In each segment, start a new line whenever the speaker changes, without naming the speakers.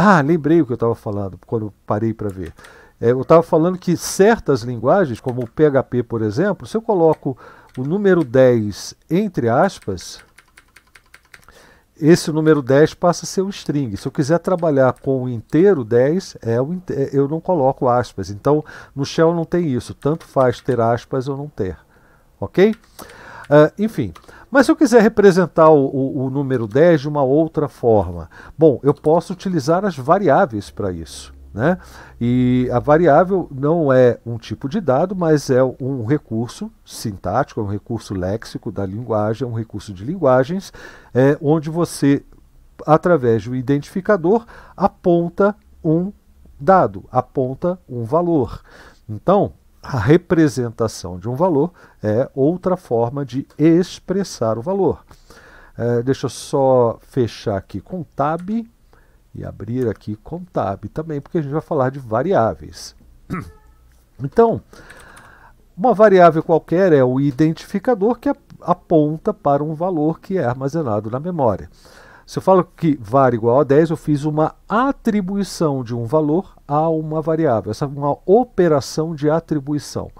Ah, lembrei o que eu estava falando quando parei para ver. É, eu estava falando que certas linguagens, como o PHP, por exemplo, se eu coloco o número 10 entre aspas, esse número 10 passa a ser um string. Se eu quiser trabalhar com o inteiro 10, é o é, eu não coloco aspas. Então, no shell não tem isso. Tanto faz ter aspas ou não ter. Ok? Uh, enfim. Mas se eu quiser representar o, o, o número 10 de uma outra forma, bom, eu posso utilizar as variáveis para isso. Né? E a variável não é um tipo de dado, mas é um recurso sintático, é um recurso léxico da linguagem, é um recurso de linguagens, é, onde você, através do identificador, aponta um dado, aponta um valor. Então, a representação de um valor é outra forma de expressar o valor. É, deixa eu só fechar aqui com Tab e abrir aqui com Tab também, porque a gente vai falar de variáveis. Então, uma variável qualquer é o identificador que aponta para um valor que é armazenado na memória. Se eu falo que var igual a 10, eu fiz uma atribuição de um valor a uma variável. Essa é uma operação de atribuição.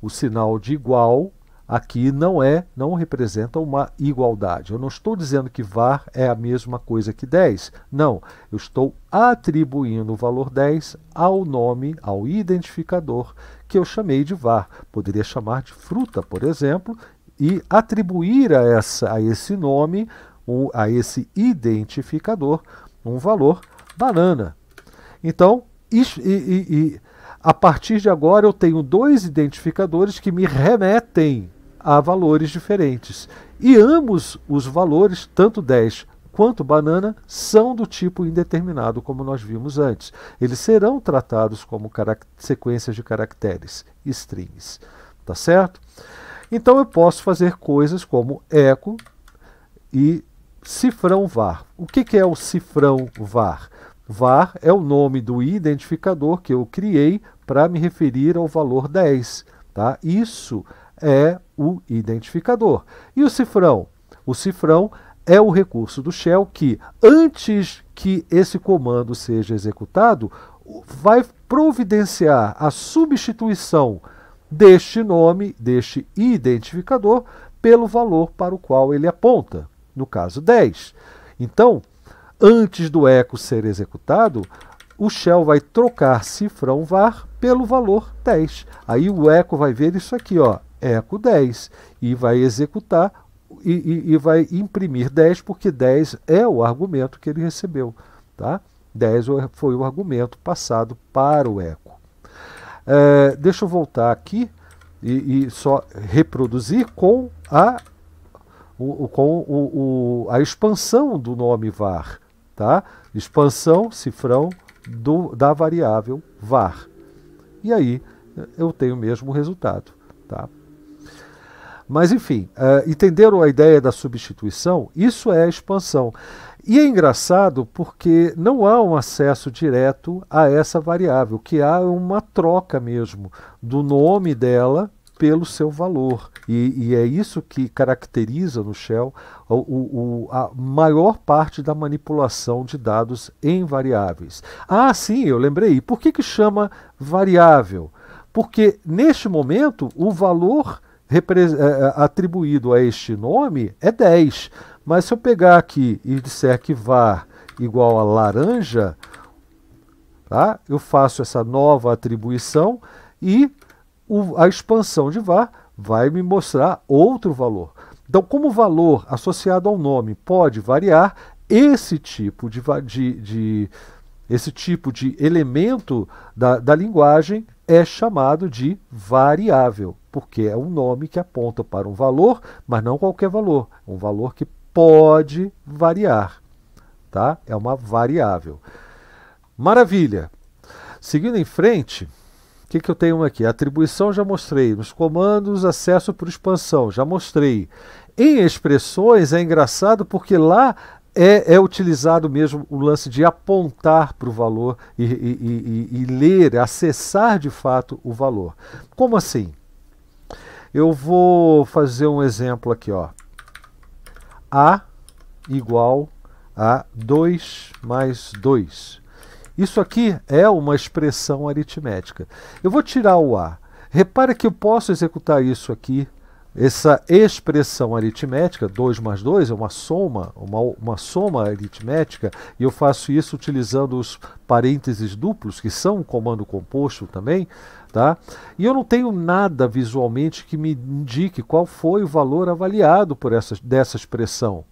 O sinal de igual aqui não é, não representa uma igualdade. Eu não estou dizendo que var é a mesma coisa que 10. Não, eu estou atribuindo o valor 10 ao nome, ao identificador que eu chamei de var. Poderia chamar de fruta, por exemplo, e atribuir a, essa, a esse nome, um, a esse identificador, um valor banana. Então, e, e, e a partir de agora eu tenho dois identificadores que me remetem a valores diferentes. E ambos os valores, tanto 10 quanto banana são do tipo indeterminado, como nós vimos antes. Eles serão tratados como sequências de caracteres, strings. Tá certo? Então eu posso fazer coisas como eco e cifrão var. O que, que é o cifrão var? VAR é o nome do identificador que eu criei para me referir ao valor 10. Tá? Isso é o identificador. E o cifrão? O cifrão é o recurso do shell que, antes que esse comando seja executado, vai providenciar a substituição deste nome, deste identificador, pelo valor para o qual ele aponta, no caso 10. Então, Antes do eco ser executado, o shell vai trocar cifrão var pelo valor 10. Aí o eco vai ver isso aqui, ó, eco 10, e vai executar e, e, e, vai imprimir 10, porque 10 é o argumento que ele recebeu. Tá? 10 foi o argumento passado para o eco. É, deixa eu voltar aqui e, e só reproduzir com a, o, com o, o, a expansão do nome var tá? Expansão, cifrão do, da variável var. E aí eu tenho o mesmo resultado, tá? Mas enfim, uh, entenderam a ideia da substituição? Isso é a expansão. E é engraçado porque não há um acesso direto a essa variável, que há uma troca mesmo do nome dela pelo seu valor. E, e, é isso que caracteriza no Shell o, o, a maior parte da manipulação de dados em variáveis. Ah, sim, eu lembrei. Por que, que chama variável? Porque neste momento o valor eh, eh, atribuído a este nome é 10. Mas se eu pegar aqui e disser que var igual a laranja, tá? eu faço essa nova atribuição e o, a expansão de var vai me mostrar outro valor. Então, como o valor associado ao nome pode variar, esse tipo de, de, de esse tipo de elemento da, da linguagem é chamado de variável, porque é um nome que aponta para um valor, mas não qualquer valor, um valor que pode variar, tá? É uma variável. Maravilha. Seguindo em frente, o que, que eu tenho aqui? Atribuição já mostrei. Nos comandos, acesso por expansão, já mostrei. Em expressões é engraçado porque lá é, é, utilizado mesmo o lance de apontar para o valor e, e, e, e, ler, acessar de fato o valor. Como assim? Eu vou fazer um exemplo aqui, ó. A igual a 2 mais 2. Isso aqui é uma expressão aritmética. Eu vou tirar o A. Repara que eu posso executar isso aqui, essa expressão aritmética, 2 mais 2 é uma soma, uma, uma soma aritmética, e eu faço isso utilizando os parênteses duplos, que são um comando composto também, tá? E eu não tenho nada visualmente que me indique qual foi o valor avaliado por essa, dessa expressão.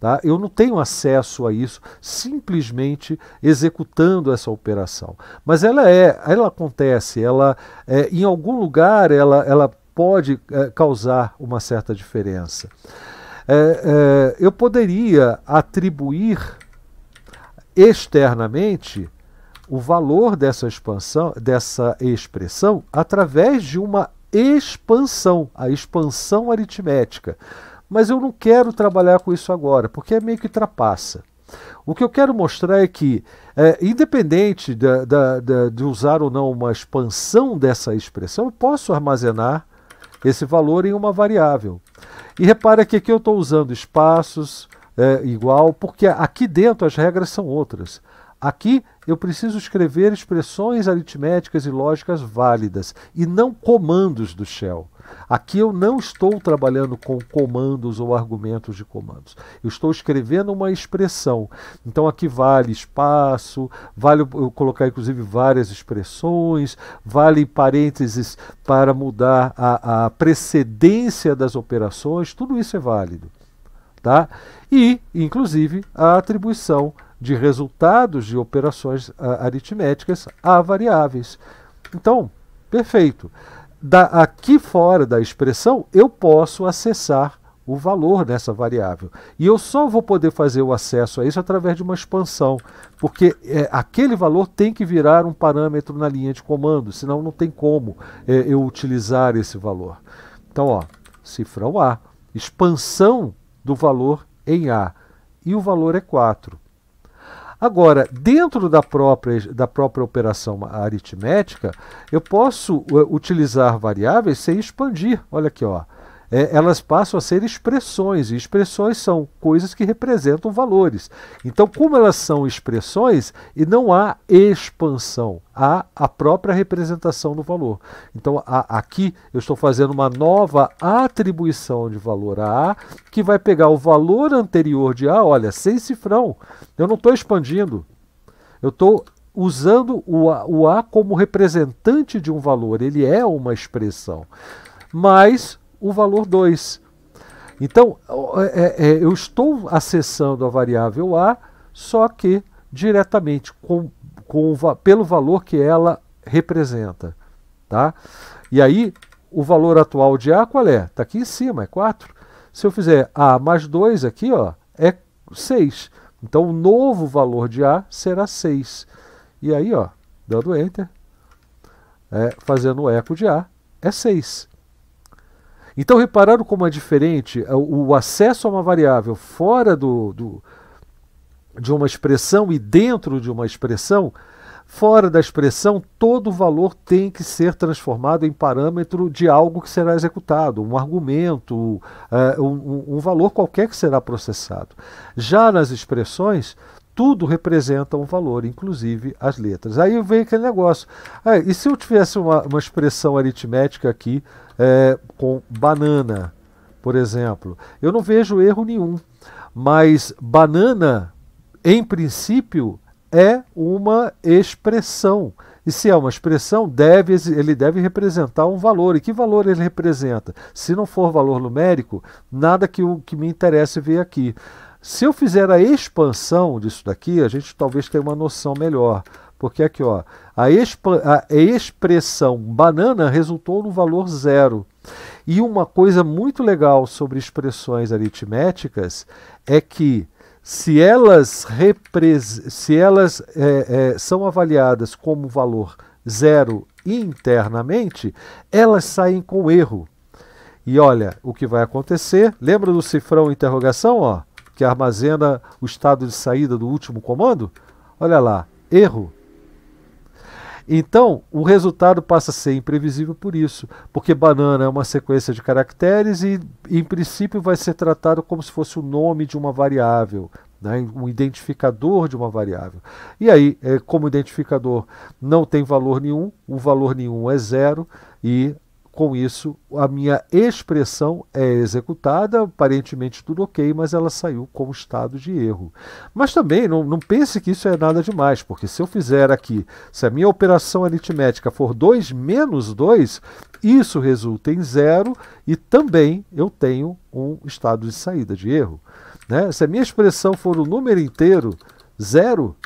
Tá? Eu não tenho acesso a isso simplesmente executando essa operação. Mas ela é, ela acontece, ela é, em algum lugar ela, ela pode é, causar uma certa diferença. É, é eu poderia atribuir externamente o valor dessa expansão, dessa expressão, através de uma expansão, a expansão aritmética. Mas eu não quero trabalhar com isso agora, porque é meio que trapaça. O que eu quero mostrar é que, é, independente da, da, da, de usar ou não uma expansão dessa expressão, eu posso armazenar esse valor em uma variável. E repara que aqui eu estou usando espaços é, igual, porque aqui dentro as regras são outras. Aqui eu preciso escrever expressões aritméticas e lógicas válidas e não comandos do shell. Aqui eu não estou trabalhando com comandos ou argumentos de comandos. Eu estou escrevendo uma expressão. Então aqui vale espaço, vale eu colocar inclusive várias expressões, vale parênteses para mudar a, a precedência das operações, tudo isso é válido. Tá? E, inclusive, a atribuição de resultados de operações ah, aritméticas a variáveis. Então, perfeito. Da, aqui fora da expressão, eu posso acessar o valor dessa variável. E eu só vou poder fazer o acesso a isso através de uma expansão, porque é, aquele valor tem que virar um parâmetro na linha de comando, senão não tem como é, eu utilizar esse valor. Então, ó, cifrão A, expansão do valor em A, e o valor é 4. Agora, dentro da própria, da própria operação aritmética, eu posso eh, utilizar variáveis sem expandir. Olha aqui, ó é, elas passam a ser expressões, e expressões são coisas que representam valores. Então, como elas são expressões, e não há expansão, há a própria representação do valor. Então, a, aqui eu estou fazendo uma nova atribuição de valor a A, que vai pegar o valor anterior de A, olha, sem cifrão, eu não estou expandindo, eu estou usando o a, o a como representante de um valor, ele é uma expressão. Mas o valor 2. Então, é, é, é, eu estou acessando a variável A, só que diretamente, com, com, pelo valor que ela representa. Tá? E aí, o valor atual de A qual é? Está aqui em cima, é 4. Se eu fizer A mais 2 aqui, ó, é 6. Então, o novo valor de A será 6. E aí, ó, dando Enter, é, fazendo o eco de A, é 6. Então repararam como é diferente é, o acesso a uma variável fora do, do de uma expressão e dentro de uma expressão, fora da expressão, todo valor tem que ser transformado em parâmetro de algo que será executado, um argumento, uh, um, um valor qualquer que será processado. Já nas expressões, tudo representa um valor, inclusive as letras. Aí vem aquele negócio. Ah, e se eu tivesse uma, uma expressão aritmética aqui é, com banana, por exemplo? Eu não vejo erro nenhum, mas banana, em princípio, é uma expressão. E se é uma expressão, deve, ele deve representar um valor. E que valor ele representa? Se não for valor numérico, nada que, que me interesse ver aqui. Se eu fizer a expansão disso daqui, a gente talvez tenha uma noção melhor. Porque aqui, ó, a, expa, a expressão banana resultou no valor zero. E uma coisa muito legal sobre expressões aritméticas é que se elas, se elas é, é, são avaliadas como valor zero internamente, elas saem com erro. E olha o que vai acontecer. Lembra do cifrão interrogação? Ó? que armazena o estado de saída do último comando? Olha lá, erro. Então, o resultado passa a ser imprevisível por isso, porque banana é uma sequência de caracteres e, em princípio, vai ser tratado como se fosse o nome de uma variável, né, um identificador de uma variável. E aí, eh, como identificador não tem valor nenhum, o valor nenhum é zero e com isso, a minha expressão é executada, aparentemente tudo ok, mas ela saiu com estado de erro. Mas também não, não pense que isso é nada demais, porque se eu fizer aqui, se a minha operação aritmética for 2 menos 2, isso resulta em zero e também eu tenho um estado de saída de erro. Né? Se a minha expressão for o número inteiro, zero,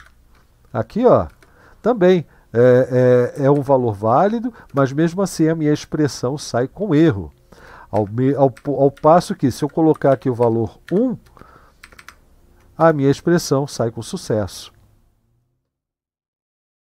aqui ó, também é, é, é, um valor válido, mas mesmo assim a minha expressão sai com erro. Ao, ao, ao passo que, se eu colocar aqui o valor 1, a minha expressão sai com sucesso.